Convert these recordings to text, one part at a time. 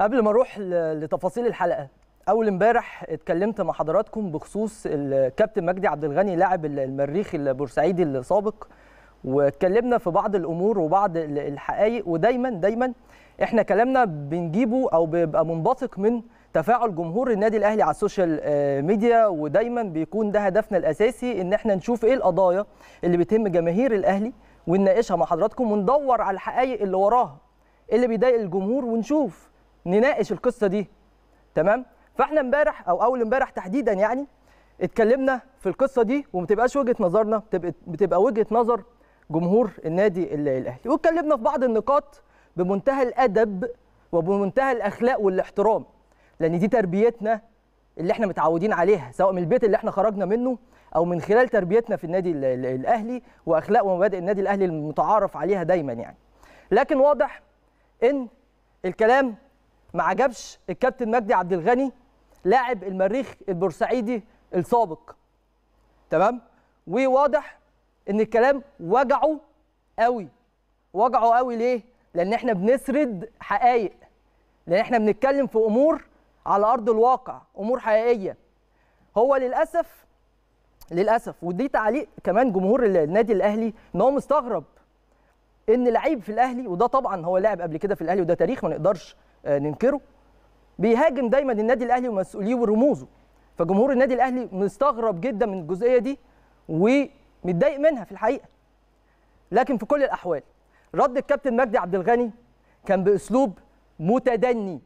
قبل ما اروح لتفاصيل الحلقه اول امبارح اتكلمت مع حضراتكم بخصوص الكابتن مجدي عبد الغني لاعب المريخ البورسعيدي السابق واتكلمنا في بعض الامور وبعض الحقائق ودايما دايما احنا كلامنا بنجيبه او بيبقى منبثق من تفاعل جمهور النادي الاهلي على السوشيال آه، ميديا ودايما بيكون ده هدفنا الاساسي ان احنا نشوف ايه القضايا اللي بتهم جماهير الاهلي ونناقشها مع حضراتكم وندور على الحقائق اللي وراها اللي بيضايق الجمهور ونشوف نناقش القصه دي تمام فاحنا امبارح او اول امبارح تحديدا يعني اتكلمنا في القصه دي وما تبقاش وجهه نظرنا بتبقى وجهه نظر جمهور النادي الاهلي واتكلمنا في بعض النقاط بمنتهى الادب وبمنتهى الاخلاق والاحترام لان دي تربيتنا اللي احنا متعودين عليها سواء من البيت اللي احنا خرجنا منه او من خلال تربيتنا في النادي الاهلي واخلاق ومبادئ النادي الاهلي المتعارف عليها دايما يعني لكن واضح ان الكلام ما عجبش الكابتن مجدي عبد الغني لاعب المريخ البورسعيدي السابق تمام وواضح ان الكلام وجعه قوي وجعه قوي ليه لان احنا بنسرد حقائق لان احنا بنتكلم في امور على ارض الواقع امور حقيقيه هو للاسف للاسف ودي تعليق كمان جمهور النادي الاهلي ان هو مستغرب ان لعيب في الاهلي وده طبعا هو لعب قبل كده في الاهلي وده تاريخ ما نقدرش آه، ننكره بيهاجم دايما النادي الاهلي ومسؤوليه ورموزه فجمهور النادي الاهلي مستغرب جدا من الجزئيه دي ومتضايق منها في الحقيقه لكن في كل الاحوال رد الكابتن مجدي عبد الغني كان باسلوب متدني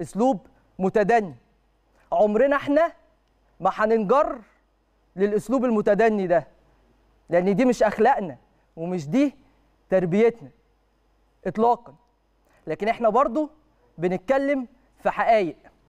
اسلوب متدني عمرنا احنا ما هننجر للاسلوب المتدني ده لان دي مش اخلاقنا ومش دي تربيتنا اطلاقا لكن احنا برضو بنتكلم في حقائق